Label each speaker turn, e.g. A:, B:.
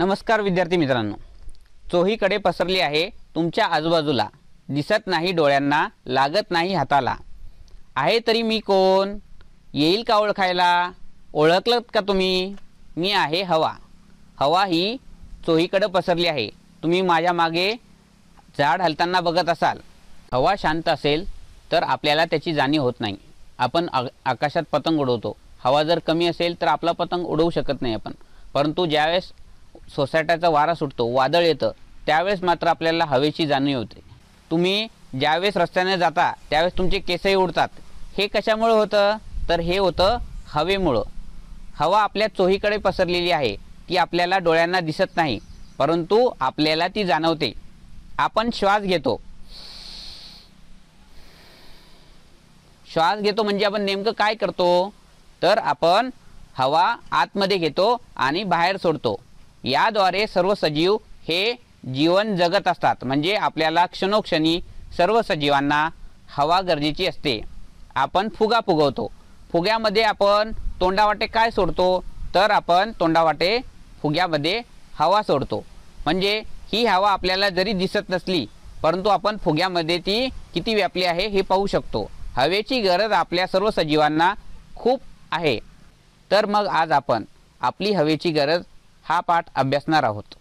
A: नमस्कार विद्यार्थी मित्रांनो चोहीकडे पसरली आहे तुमच्या आजूबाजूला दिसत नाही डोळ्यांना लागत नाही हाताला आहे तरी मी कोण येईल का ओळखायला ओळखलत का तुम्ही मी आहे हवा हवा ही चोहीकडं पसरली आहे तुम्ही माझ्या मागे झाड हलताना बघत असाल हवा शांत असेल तर आपल्याला त्याची जाणीव होत नाही आपण आकाशात पतंग उडवतो हवा जर कमी असेल तर आपला पतंग उडवू शकत नाही आपण परंतु ज्यावेळेस सोसायट्याचा वारा सुटतो वादळ येतं त्यावेळेस मात्र आपल्याला हवेची जाणीव होते तुम्ही ज्यावेळेस रस्त्याने जाता त्यावेळेस तुमचे केसही उडतात हे कशामुळं होतं तर हे होतं हवेमुळं हवा आपल्या चोहीकडे पसरलेली आहे ती आपल्याला डोळ्यांना दिसत नाही परंतु आपल्याला ती जाणवते आपण श्वास घेतो श्वास घेतो म्हणजे आपण नेमकं काय करतो तर आपण हवा आतमध्ये घेतो आणि बाहेर सोडतो याद्वारे सर्व सजीव हे जीवन जगत असतात म्हणजे आपल्याला क्षणोक्षणी सर्व सजीवांना हवा गरजेची असते आपण फुगा फुगवतो फुग्यामध्ये आपण तोंडावाटे काय सोडतो तर आपण तोंडावाटे फुग्यामध्ये हवा सोडतो म्हणजे ही हवा आपल्याला जरी दिसत नसली परंतु आपण फुग्यामध्ये ती किती व्यापली आहे हे पाहू शकतो हवेची गरज आपल्या सर्व सजीवांना खूप आहे तर मग आज आपण आपली हवेची गरज हा पाठ अभ्यासणार आहोत